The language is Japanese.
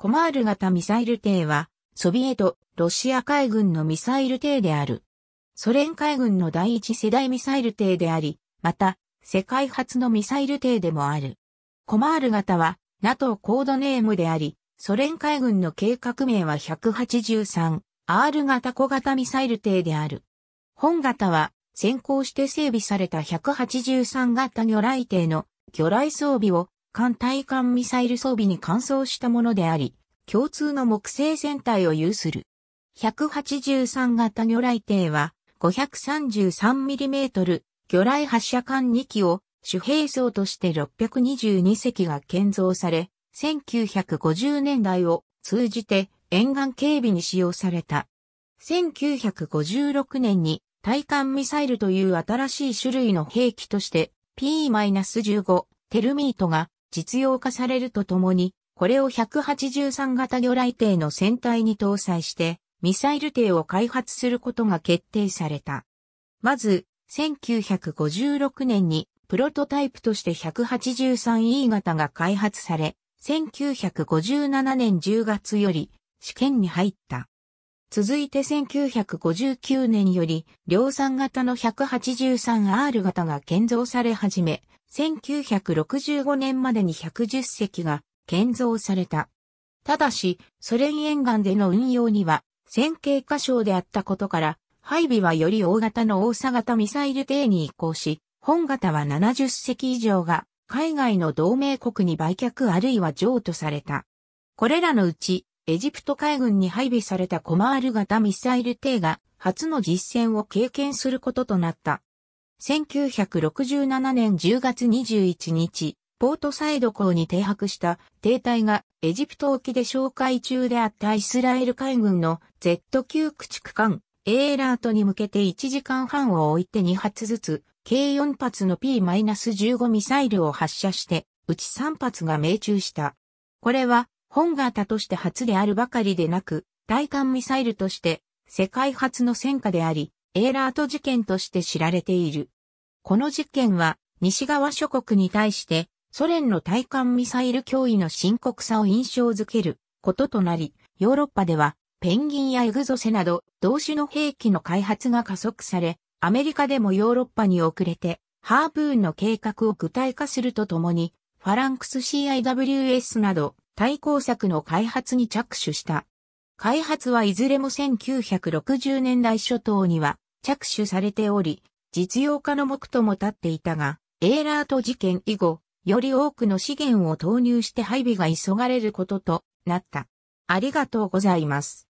コマール型ミサイル艇は、ソビエト、ロシア海軍のミサイル艇である。ソ連海軍の第一世代ミサイル艇であり、また、世界初のミサイル艇でもある。コマール型は、NATO コードネームであり、ソ連海軍の計画名は 183R 型小型ミサイル艇である。本型は、先行して整備された183型魚雷艇の魚雷装備を艦対艦ミサイル装備に換装したものであり、共通の木製船体を有する。183型魚雷艇は 533mm 魚雷発射艦2機を主兵装として622隻が建造され、1950年代を通じて沿岸警備に使用された。1956年に対艦ミサイルという新しい種類の兵器として P-15 テルミートが実用化されるとともに、これを183型魚雷艇の船体に搭載して、ミサイル艇を開発することが決定された。まず、1956年にプロトタイプとして 183E 型が開発され、1957年10月より試験に入った。続いて1959年より量産型の 183R 型が建造され始め、1965年までに110隻が建造された。ただし、ソ連沿岸での運用には、線形化小であったことから、配備はより大型の大佐型ミサイル艇に移行し、本型は70隻以上が海外の同盟国に売却あるいは譲渡された。これらのうちエジプト海軍に配備されたコマール型ミサイル艇が初の実戦を経験することとなった。1967年10月21日、ポートサイド港に停泊した艇隊がエジプト沖で紹介中であったイスラエル海軍の Z9 駆逐艦エーラートに向けて1時間半を置いて2発ずつ計4発の P-15 ミサイルを発射してうち3発が命中した。これは本型として初であるばかりでなく、対艦ミサイルとして世界初の戦果であり、エーラート事件として知られている。この事件は西側諸国に対してソ連の対艦ミサイル脅威の深刻さを印象づけることとなり、ヨーロッパではペンギンやエグゾセなど同種の兵器の開発が加速され、アメリカでもヨーロッパに遅れて、ハーブーンの計画を具体化するとともに、ファランクス CIWS など対抗策の開発に着手した。開発はいずれも1960年代初頭には着手されており、実用化の目とも立っていたが、エーラート事件以後、より多くの資源を投入して配備が急がれることとなった。ありがとうございます。